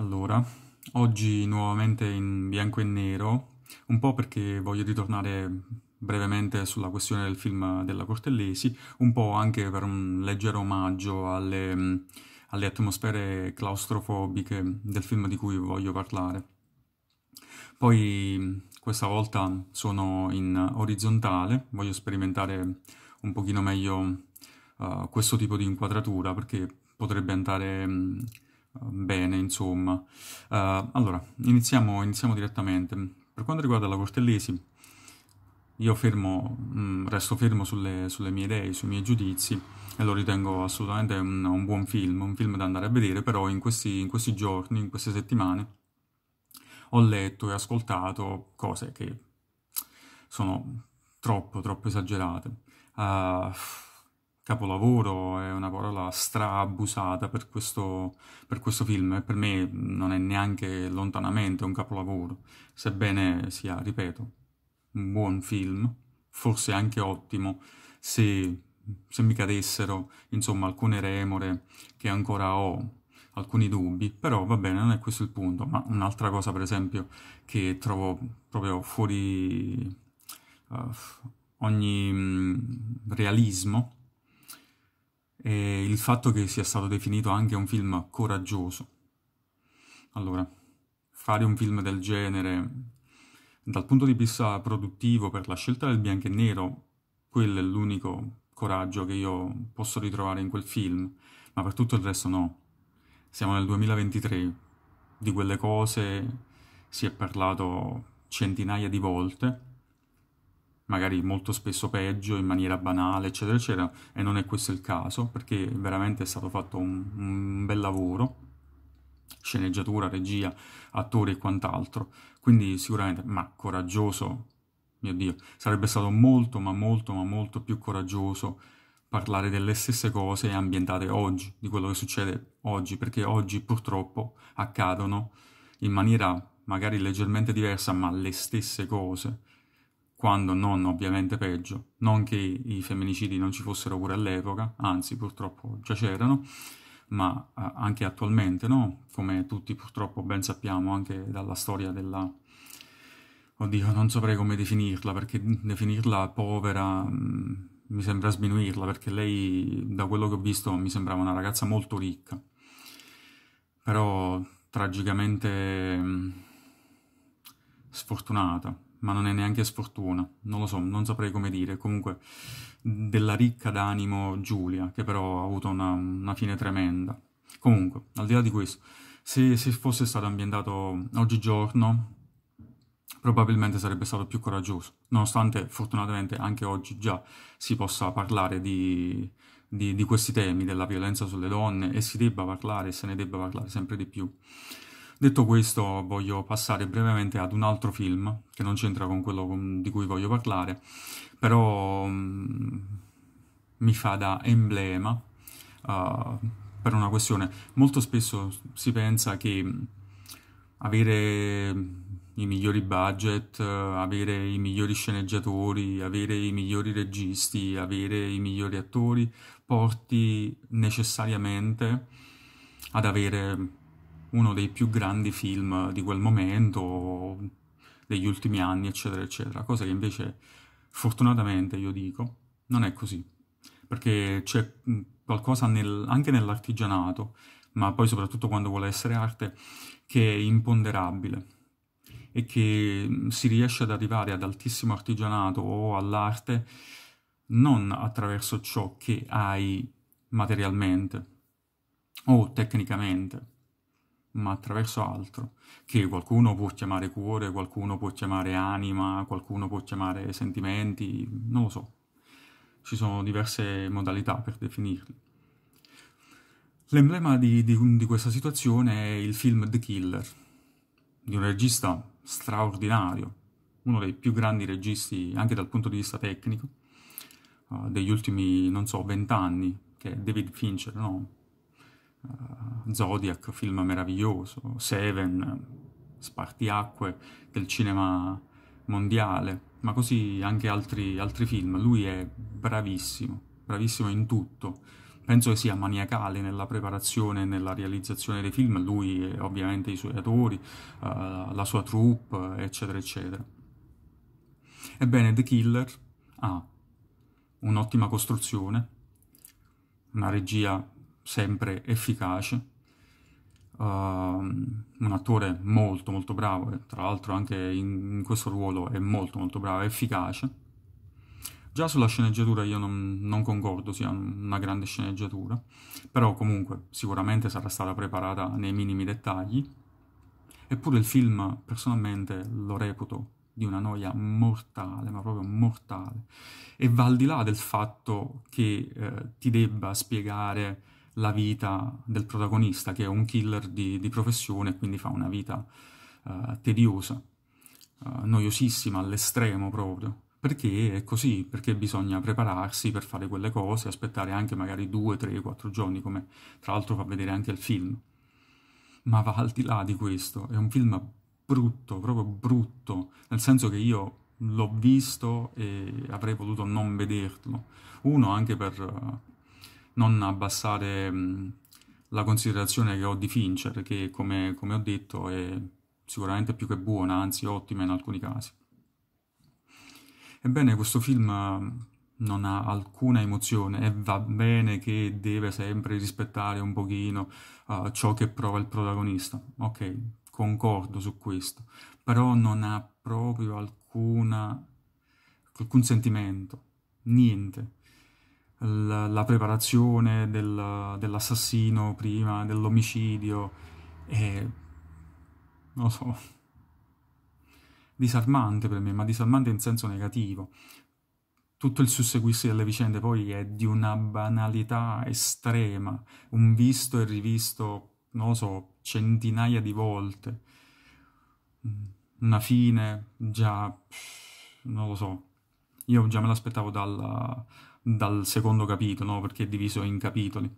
Allora, oggi nuovamente in bianco e nero, un po' perché voglio ritornare brevemente sulla questione del film della Cortellesi, un po' anche per un leggero omaggio alle, mm, alle atmosfere claustrofobiche del film di cui voglio parlare. Poi mm, questa volta sono in orizzontale, voglio sperimentare un pochino meglio uh, questo tipo di inquadratura perché potrebbe andare mm, bene, insomma. Uh, allora, iniziamo, iniziamo, direttamente. Per quanto riguarda la Cortellesi, io fermo, mh, mm, resto fermo sulle, sulle, mie idee, sui miei giudizi e lo ritengo assolutamente un, un buon film, un film da andare a vedere, però in questi, in questi giorni, in queste settimane, ho letto e ascoltato cose che sono troppo, troppo esagerate. Uh, Capolavoro è una parola stra-abusata per questo, per questo film eh. per me non è neanche lontanamente un capolavoro, sebbene sia, ripeto, un buon film, forse anche ottimo, se, se mi cadessero, insomma, alcune remore che ancora ho, alcuni dubbi, però va bene, non è questo il punto, ma un'altra cosa, per esempio, che trovo proprio fuori uh, ogni mh, mm, realismo, e il fatto che sia stato definito anche un film coraggioso. Allora, fare un film del genere dal punto di vista produttivo per la scelta del bianco e nero, quello è l'unico coraggio che io posso ritrovare in quel film, ma per tutto il resto no. Siamo nel 2023, di quelle cose si è parlato centinaia di volte, magari molto spesso peggio, in maniera banale, eccetera, eccetera, e non è questo il caso, perché veramente è stato fatto un, un bel lavoro, sceneggiatura, regia, attori e quant'altro, quindi sicuramente, ma coraggioso, mio Dio, sarebbe stato molto, ma molto, ma molto più coraggioso parlare delle stesse cose ambientate oggi, di quello che succede oggi, perché oggi purtroppo accadono in maniera magari leggermente diversa, ma le stesse cose, quando non ovviamente peggio, non che i femminicidi non ci fossero pure all'epoca, anzi purtroppo già c'erano, ma eh, anche attualmente, no? come tutti purtroppo ben sappiamo anche dalla storia della... Oddio, non saprei come definirla, perché definirla povera mh, mm, mi sembra sminuirla, perché lei, da quello che ho visto, mi sembrava una ragazza molto ricca. Però tragicamente mh, mm, sfortunata, ma non è neanche sfortuna, non lo so, non saprei come dire, comunque della ricca d'animo Giulia, che però ha avuto una, una fine tremenda. Comunque, al di là di questo, se, se, fosse stato ambientato oggigiorno, probabilmente sarebbe stato più coraggioso, nonostante fortunatamente anche oggi già si possa parlare di, di, di questi temi, della violenza sulle donne, e si debba parlare, e se ne debba parlare sempre di più. Detto questo, voglio passare brevemente ad un altro film che non c'entra con quello con, di cui voglio parlare, però um, mi fa da emblema uh, per una questione. Molto spesso si pensa che mm, avere i migliori budget, avere i migliori sceneggiatori, avere i migliori registi, avere i migliori attori, porti necessariamente ad avere uno dei più grandi film di quel momento, degli ultimi anni, eccetera, eccetera. Cosa che invece, fortunatamente, io dico, non è così. Perché c'è mm, qualcosa nel, anche nell'artigianato, ma poi soprattutto quando vuole essere arte, che è imponderabile e che mm, si riesce ad arrivare ad altissimo artigianato o all'arte non attraverso ciò che hai materialmente o tecnicamente, ma attraverso altro, che qualcuno può chiamare cuore, qualcuno può chiamare anima, qualcuno può chiamare sentimenti, non lo so. Ci sono diverse modalità per definirli. L'emblema di, di, di questa situazione è il film The Killer, di un regista straordinario, uno dei più grandi registi anche dal punto di vista tecnico, uh, degli ultimi, non so, vent'anni, che è David Fincher, no? uh, Zodiac, film meraviglioso, Seven, spartiacque del cinema mondiale, ma così anche altri, altri film. Lui è bravissimo, bravissimo in tutto. Penso che sia maniacale nella preparazione e nella realizzazione dei film, lui e ovviamente i suoi attori, uh, la sua troupe, eccetera, eccetera. Ebbene, The Killer ha un'ottima costruzione, una regia sempre efficace, uh, un attore molto molto bravo, e tra l'altro anche in, in, questo ruolo è molto molto bravo, efficace. Già sulla sceneggiatura io non, non concordo sia una grande sceneggiatura, però comunque sicuramente sarà stata preparata nei minimi dettagli, eppure il film personalmente lo reputo di una noia mortale, ma proprio mortale. E va al di là del fatto che eh, ti debba spiegare la vita del protagonista, che è un killer di, di professione e quindi fa una vita uh, tediosa, uh, noiosissima all'estremo proprio. Perché è così, perché bisogna prepararsi per fare quelle cose, aspettare anche magari due, tre, quattro giorni, come tra l'altro fa vedere anche il film. Ma va al di là di questo, è un film brutto, proprio brutto, nel senso che io l'ho visto e avrei voluto non vederlo. Uno anche per eh, non abbassare la considerazione che ho di Fincher, che come, come ho detto è sicuramente più che buona, anzi ottima in alcuni casi. Ebbene, questo film non ha alcuna emozione e va bene che deve sempre rispettare un pochino uh, ciò che prova il protagonista. Ok, concordo su questo, però non ha proprio alcuna, alcun sentimento, niente la, la preparazione del, dell'assassino prima, dell'omicidio, è, non lo so, disarmante per me, ma disarmante in senso negativo. Tutto il susseguirsi delle vicende poi è di una banalità estrema, un visto e rivisto, non lo so, centinaia di volte. Una fine già, non lo so, io già me l'aspettavo dalla, dal secondo capitolo, no? perché è diviso in capitoli.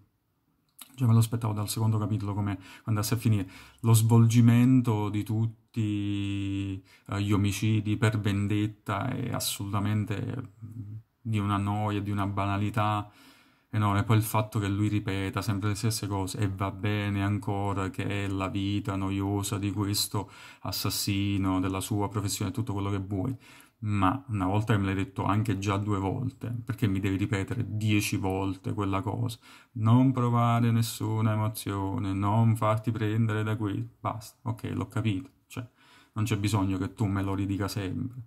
Cioè me lo aspettavo dal secondo capitolo come andasse a finire. Lo svolgimento di tutti eh, gli omicidi per vendetta è assolutamente mm, di una noia, di una banalità enorme. Poi il fatto che lui ripeta sempre le stesse cose e va bene ancora che è la vita noiosa di questo assassino, della sua professione, tutto quello che vuoi ma una volta che me l'hai detto anche già due volte, perché mi devi ripetere dieci volte quella cosa? Non provare nessuna emozione, non farti prendere da qui, basta, ok, l'ho capito, cioè non c'è bisogno che tu me lo ridica sempre.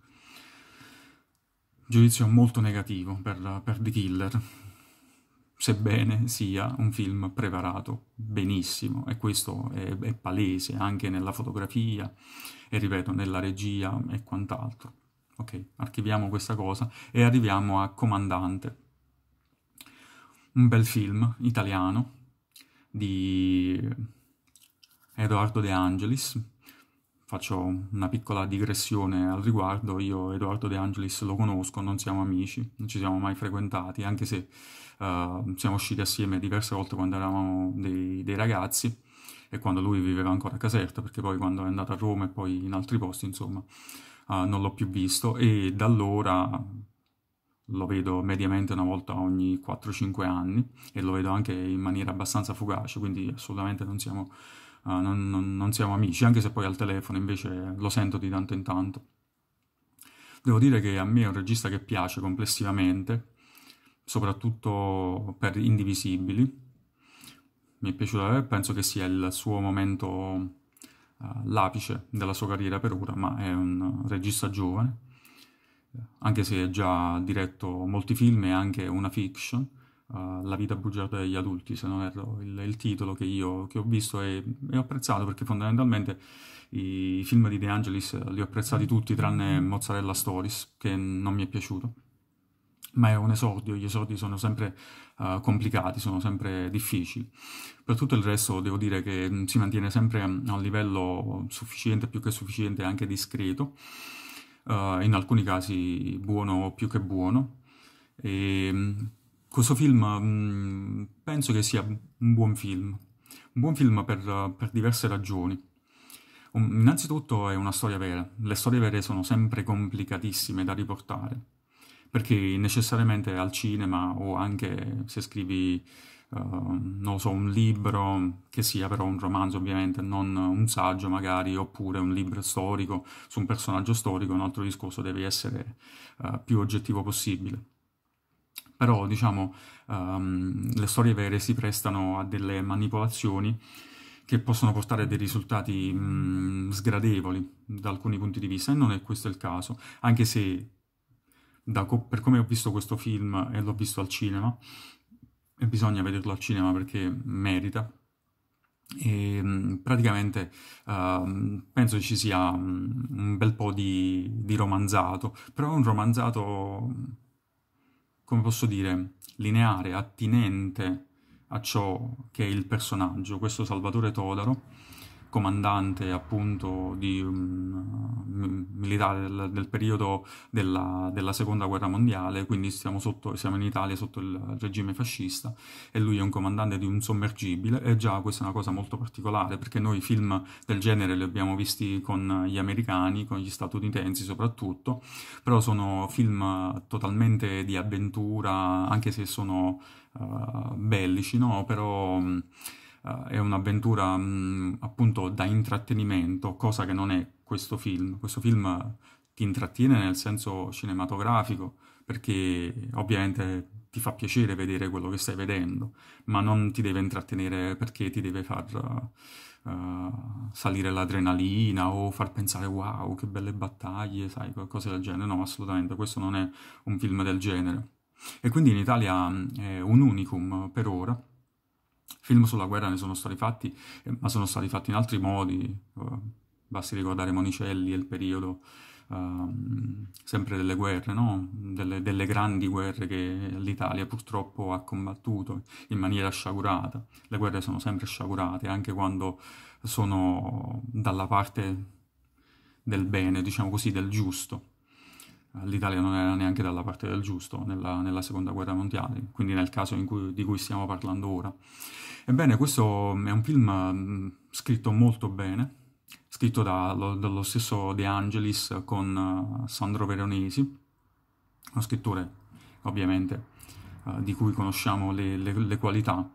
Giudizio molto negativo per, per The Killer, sebbene sia un film preparato benissimo, e questo è, è palese anche nella fotografia, e ripeto, nella regia e quant'altro Ok, archiviamo questa cosa e arriviamo a Comandante. Un bel film italiano di Edoardo De Angelis. Faccio una piccola digressione al riguardo, io Edoardo De Angelis lo conosco, non siamo amici, non ci siamo mai frequentati, anche se uh, siamo usciti assieme diverse volte quando eravamo dei, dei ragazzi e quando lui viveva ancora a Caserta, perché poi quando è andato a Roma e poi in altri posti, insomma, uh, non l'ho più visto e da allora lo vedo mediamente una volta ogni 4-5 anni e lo vedo anche in maniera abbastanza fugace, quindi assolutamente non siamo, uh, non, non, non siamo amici, anche se poi al telefono invece lo sento di tanto in tanto. Devo dire che a me è un regista che piace complessivamente, soprattutto per Indivisibili. Mi è piaciuto, eh, penso che sia il suo momento eh, l'apice della sua carriera per ora, ma è un regista giovane, eh, anche se ha già diretto molti film e anche una fiction, uh, La vita bugiarda degli adulti, se non erro il, il titolo che io che ho visto e, e ho apprezzato, perché fondamentalmente i film di De Angelis li ho apprezzati tutti tranne Mozzarella Stories, che non mi è piaciuto ma è un esordio, gli esordi sono sempre uh, complicati, sono sempre difficili. Per tutto il resto devo dire che mm, si mantiene sempre mm, a un livello sufficiente, più che sufficiente, anche discreto, uh, in alcuni casi buono o più che buono. E, mm, questo film mh, penso che sia un buon film, un buon film per, per diverse ragioni. Um, innanzitutto è una storia vera, le storie vere sono sempre complicatissime da riportare perché necessariamente al cinema o anche se scrivi, uh, non so, un libro, che sia però un romanzo ovviamente, non un saggio magari, oppure un libro storico su un personaggio storico, un altro discorso devi essere uh, più oggettivo possibile però diciamo um, le storie vere si prestano a delle manipolazioni che possono portare a dei risultati mh, mm, sgradevoli da alcuni punti di vista e non è questo il caso, anche se co per come ho visto questo film e l'ho visto al cinema, e bisogna vederlo al cinema perché merita, e mm, praticamente uh, penso ci sia mm, un bel po' di, di, romanzato, però un romanzato, mm, come posso dire, lineare, attinente a ciò che è il personaggio, questo Salvatore Todaro, comandante appunto di um, militare del, del periodo della, della, seconda guerra mondiale, quindi siamo, sotto, siamo, in Italia sotto il regime fascista e lui è un comandante di un sommergibile e già questa è una cosa molto particolare perché noi film del genere li abbiamo visti con gli americani, con gli statunitensi soprattutto, però sono film totalmente di avventura anche se sono uh, bellici, no? però uh, è un'avventura mh, mm, appunto da intrattenimento, cosa che non è questo film. Questo film ti intrattiene nel senso cinematografico, perché ovviamente ti fa piacere vedere quello che stai vedendo, ma non ti deve intrattenere perché ti deve far uh, salire l'adrenalina o far pensare wow, che belle battaglie, sai, cose del genere. No, assolutamente, questo non è un film del genere. E quindi in Italia mm, è un unicum per ora, Film sulla guerra ne sono stati fatti, eh, ma sono stati fatti in altri modi, eh, basti ricordare Monicelli e il periodo uh, sempre delle guerre, no? delle, delle, grandi guerre che l'Italia purtroppo ha combattuto in maniera sciagurata. Le guerre sono sempre sciagurate, anche quando sono dalla parte del bene, diciamo così, del giusto l'Italia non era neanche dalla parte del giusto nella, nella seconda guerra mondiale, quindi nel caso cui, di cui stiamo parlando ora. Ebbene, questo è un film scritto molto bene, scritto da, lo, dallo stesso De Angelis con eh, Sandro Veronesi, uno scrittore ovviamente uh, di cui conosciamo le, le, le qualità,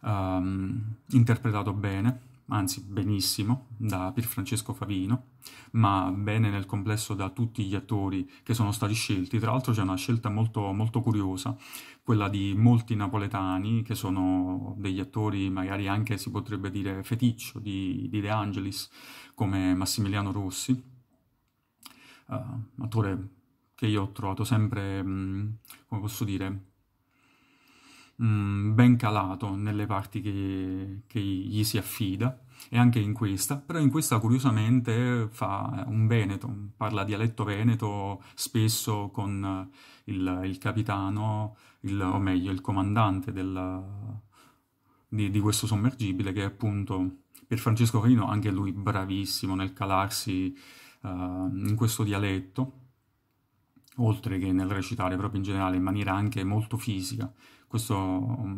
um, interpretato bene, anzi benissimo, da Pier Francesco Favino, ma bene nel complesso da tutti gli attori che sono stati scelti. Tra l'altro c'è una scelta molto, molto curiosa, quella di molti napoletani, che sono degli attori magari anche, si potrebbe dire, feticcio di, di De Angelis, come Massimiliano Rossi, uh, attore che io ho trovato sempre, mh, mm, come posso dire, mh, mm, ben calato nelle parti che, che gli si affida e anche in questa, però in questa curiosamente fa un veneto, parla dialetto veneto spesso con eh, il, il capitano, il, o meglio il comandante del, di, di, questo sommergibile che è appunto per Francesco Carino anche lui bravissimo nel calarsi uh, in questo dialetto, oltre che nel recitare proprio in generale in maniera anche molto fisica questo è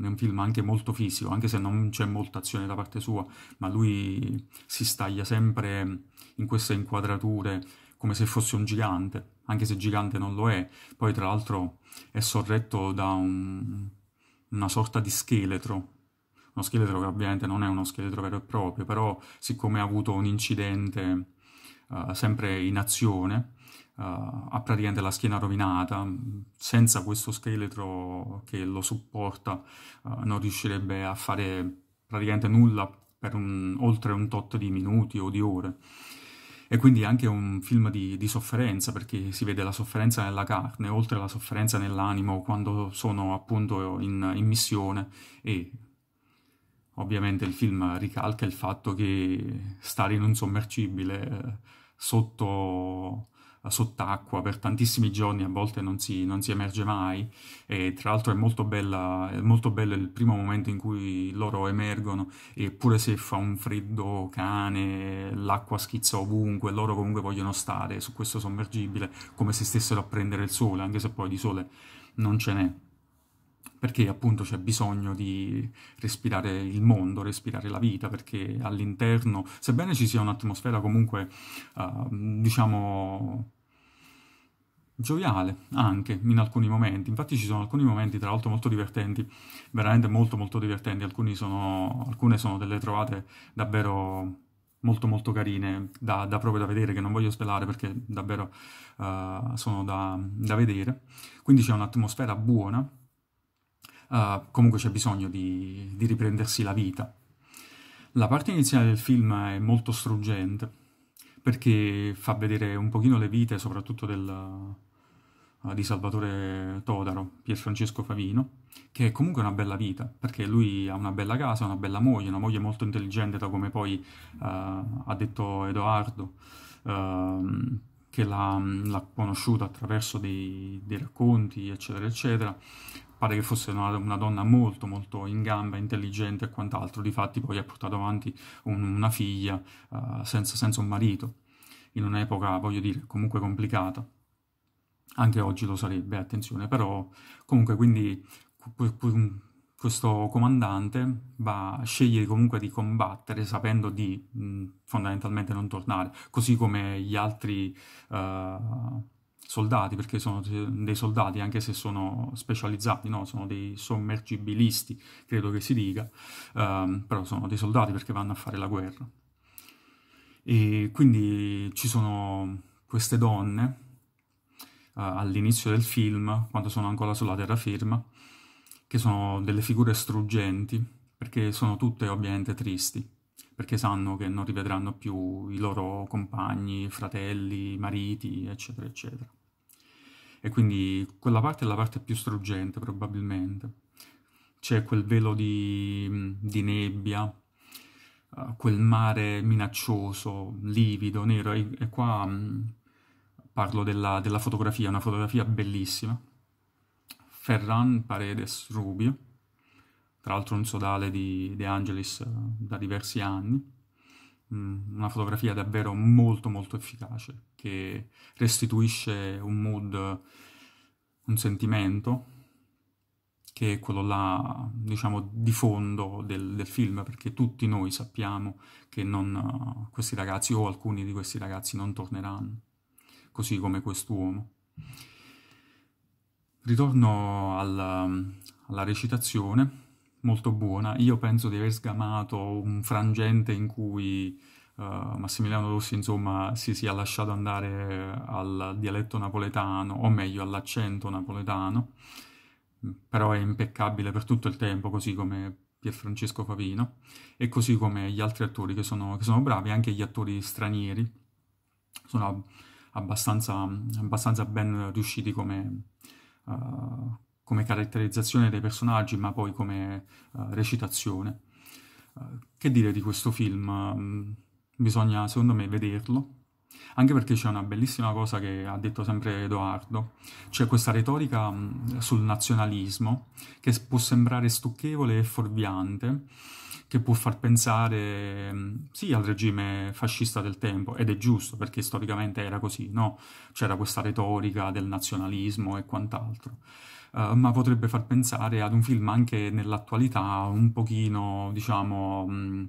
un film anche molto fisico, anche se non c'è molta azione da parte sua, ma lui si staglia sempre in queste inquadrature come se fosse un gigante, anche se gigante non lo è. Poi tra l'altro è sorretto da un, una sorta di scheletro, uno scheletro che ovviamente non è uno scheletro vero e proprio, però siccome ha avuto un incidente uh, sempre in azione, ha eh, praticamente la schiena rovinata, senza questo scheletro che lo supporta eh, non riuscirebbe a fare praticamente nulla per un, oltre un tot di minuti o di ore. E quindi è anche un film di, di sofferenza, perché si vede la sofferenza nella carne, oltre alla sofferenza nell'animo, quando sono appunto in, in missione e ovviamente il film ricalca il fatto che stare in un sommercibile eh, sotto sott'acqua per tantissimi giorni, a volte non si, non si emerge mai e tra l'altro è molto, bella, è molto bello il primo momento in cui loro emergono eppure se fa un freddo cane, l'acqua schizza ovunque, loro comunque vogliono stare su questo sommergibile come se stessero a prendere il sole, anche se poi di sole non ce n'è perché appunto c'è bisogno di respirare il mondo, respirare la vita, perché all'interno, sebbene ci sia un'atmosfera comunque, uh, diciamo, gioviale anche in alcuni momenti. Infatti ci sono alcuni momenti tra l'altro molto divertenti, veramente molto molto divertenti, sono, alcune sono delle trovate davvero molto molto carine da, da, proprio da vedere, che non voglio svelare perché davvero uh, sono da, da vedere. Quindi c'è un'atmosfera buona uh, comunque c'è bisogno di, di riprendersi la vita. La parte iniziale del film è molto struggente perché fa vedere un pochino le vite soprattutto del, uh, di Salvatore Todaro, Pier Francesco Favino, che è comunque una bella vita, perché lui ha una bella casa, una bella moglie, una moglie molto intelligente, da come poi uh, ha detto Edoardo, uh, che l'ha, conosciuta attraverso dei, dei, racconti, eccetera, eccetera, pare che fosse una, una, donna molto molto in gamba, intelligente e quant'altro, difatti poi ha portato avanti un, una figlia uh, senza, senza un marito, in un'epoca, voglio dire, comunque complicata. Anche oggi lo sarebbe, attenzione, però comunque quindi questo comandante va, sceglie comunque di combattere sapendo di mh, fondamentalmente non tornare, così come gli altri uh, soldati, perché sono dei soldati anche se sono specializzati, no? sono dei sommergibilisti, credo che si dica, um, però sono dei soldati perché vanno a fare la guerra. E quindi ci sono queste donne uh, all'inizio del film, quando sono ancora sulla terraferma, che sono delle figure struggenti, perché sono tutte ovviamente tristi, perché sanno che non rivedranno più i loro compagni, fratelli, mariti, eccetera, eccetera e quindi quella parte è la parte più struggente probabilmente. C'è quel velo di, di nebbia, eh, quel mare minaccioso, livido, nero, e, qua mm, parlo della, della, fotografia, una fotografia bellissima. Ferran Paredes Rubio, tra l'altro un sodale di De Angelis eh, da diversi anni Mm, una fotografia davvero molto molto efficace che restituisce un mood, un sentimento che è quello là diciamo di fondo del, del film perché tutti noi sappiamo che non, questi ragazzi o alcuni di questi ragazzi non torneranno così come quest'uomo. Ritorno alla, alla recitazione molto buona. Io penso di aver sgamato un frangente in cui uh, Massimiliano Rossi, insomma, si sia lasciato andare al dialetto napoletano, o meglio all'accento napoletano, però è impeccabile per tutto il tempo, così come Pierfrancesco Favino, e così come gli altri attori che sono, che sono bravi, anche gli attori stranieri, sono abbastanza, abbastanza ben riusciti come... Uh, come caratterizzazione dei personaggi, ma poi come eh, recitazione. Eh, che dire di questo film? Mm, bisogna, secondo me, vederlo, anche perché c'è una bellissima cosa che ha detto sempre Edoardo, c'è questa retorica mm, sul nazionalismo che può sembrare stucchevole e forviante, che può far pensare mm, sì al regime fascista del tempo, ed è giusto perché storicamente era così, no? C'era questa retorica del nazionalismo e quant'altro. Eh, ma potrebbe far pensare ad un film anche nell'attualità un pochino, diciamo, mh, mm,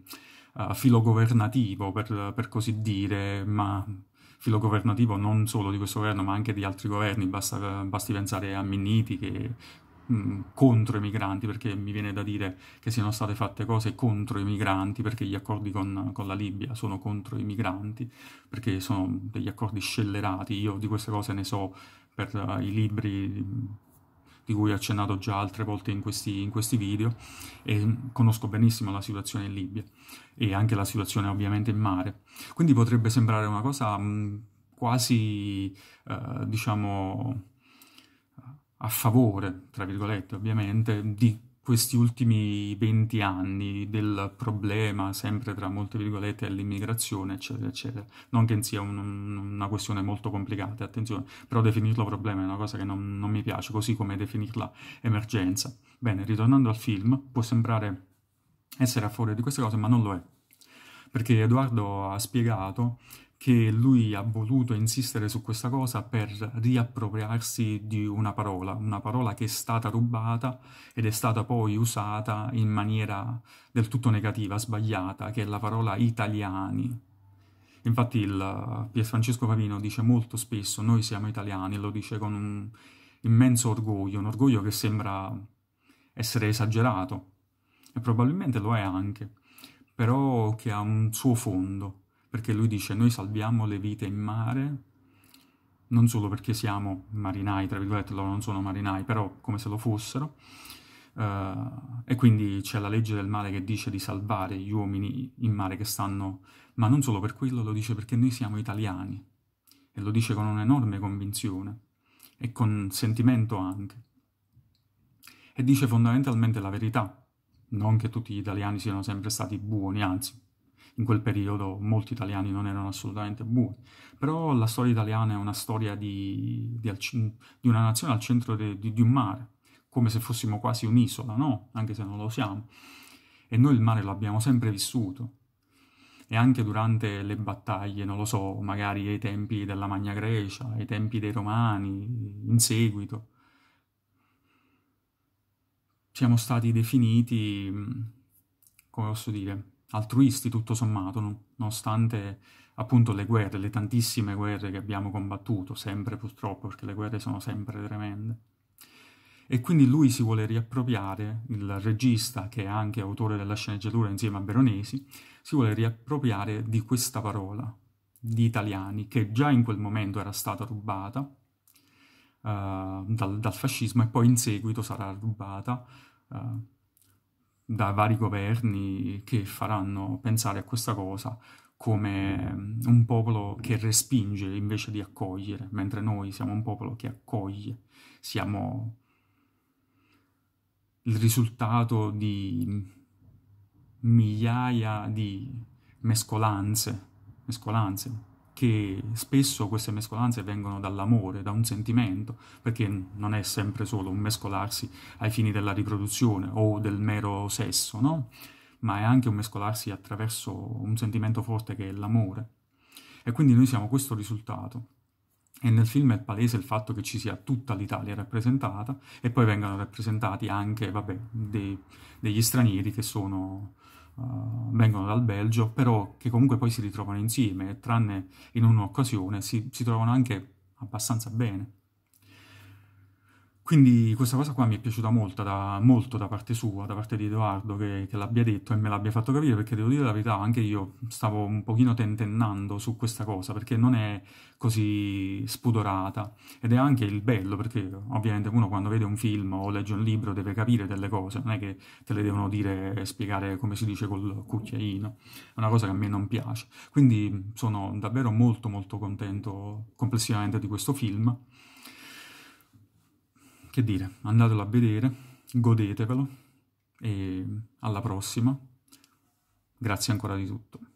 eh, uh, filogovernativo, per, per così dire, ma filogovernativo non solo di questo governo ma anche di altri governi, Basta, basti pensare a Minniti che mm, contro i migranti perché mi viene da dire che siano state fatte cose contro i migranti perché gli accordi con, con la Libia sono contro i migranti perché sono degli accordi scellerati io di queste cose ne so per uh, i libri di cui ho accennato già altre volte in questi, in questi video, e conosco benissimo la situazione in Libia e anche la situazione ovviamente in mare. Quindi potrebbe sembrare una cosa mm, quasi, eh, diciamo, a favore, tra virgolette, ovviamente, di questi ultimi 20 anni del problema, sempre tra molte virgolette, dell'immigrazione, eccetera, eccetera. Non che sia un, una questione molto complicata, attenzione, però definirlo problema è una cosa che non, non mi piace, così come definirla emergenza. Bene, ritornando al film, può sembrare essere a favore di queste cose, ma non lo è perché Edoardo ha spiegato che lui ha voluto insistere su questa cosa per riappropriarsi di una parola, una parola che è stata rubata ed è stata poi usata in maniera del tutto negativa, sbagliata, che è la parola italiani. Infatti il eh, Pier Francesco Favino dice molto spesso noi siamo italiani, lo dice con un immenso orgoglio, un orgoglio che sembra essere esagerato e probabilmente lo è anche però che ha un suo fondo, perché lui dice noi salviamo le vite in mare non solo perché siamo marinai, tra virgolette, loro non sono marinai, però come se lo fossero, Uh, e quindi c'è la legge del mare che dice di salvare gli uomini in mare che stanno, ma non solo per quello, lo dice perché noi siamo italiani e lo dice con un'enorme convinzione e con sentimento anche. E dice fondamentalmente la verità, non che tutti gli italiani siano sempre stati buoni, anzi, in quel periodo molti italiani non erano assolutamente buoni. Però la storia italiana è una storia di, di, di una nazione al centro de, di, di, un mare, come se fossimo quasi un'isola, no? Anche se non lo siamo. E noi il mare lo abbiamo sempre vissuto. E anche durante le battaglie, non lo so, magari ai tempi della Magna Grecia, ai tempi dei Romani, in seguito, siamo stati definiti, mm, come posso dire, altruisti tutto sommato, nonostante appunto le guerre, le tantissime guerre che abbiamo combattuto, sempre purtroppo, perché le guerre sono sempre tremende. E quindi lui si vuole riappropriare, il regista che è anche autore della sceneggiatura insieme a Veronesi, si vuole riappropriare di questa parola, di italiani, che già in quel momento era stata rubata uh, dal, dal fascismo e poi in seguito sarà rubata eh, da vari governi che faranno pensare a questa cosa come un popolo che respinge invece di accogliere, mentre noi siamo un popolo che accoglie, siamo il risultato di migliaia di mescolanze, mescolanze che spesso queste mescolanze vengono dall'amore, da un sentimento, perché non è sempre solo un mescolarsi ai fini della riproduzione o del mero sesso, no? ma è anche un mescolarsi attraverso un sentimento forte che è l'amore. E quindi noi siamo questo risultato. E nel film è palese il fatto che ci sia tutta l'Italia rappresentata e poi vengano rappresentati anche vabbè, dei, degli stranieri che sono eh, vengono dal Belgio, però che comunque poi si ritrovano insieme, tranne in un'occasione si, si trovano anche abbastanza bene. Quindi questa cosa qua mi è piaciuta molto da, molto da parte sua, da parte di Edoardo, che, che l'abbia detto e me l'abbia fatto capire, perché devo dire la verità, anche io stavo un pochino tentennando su questa cosa, perché non è così spudorata. Ed è anche il bello, perché ovviamente uno quando vede un film o legge un libro deve capire delle cose, non è che te le devono dire e spiegare come si dice col cucchiaino. È una cosa che a me non piace. Quindi sono davvero molto molto contento complessivamente di questo film che dire, andatelo a vedere, godetevelo e alla prossima. Grazie ancora di tutto.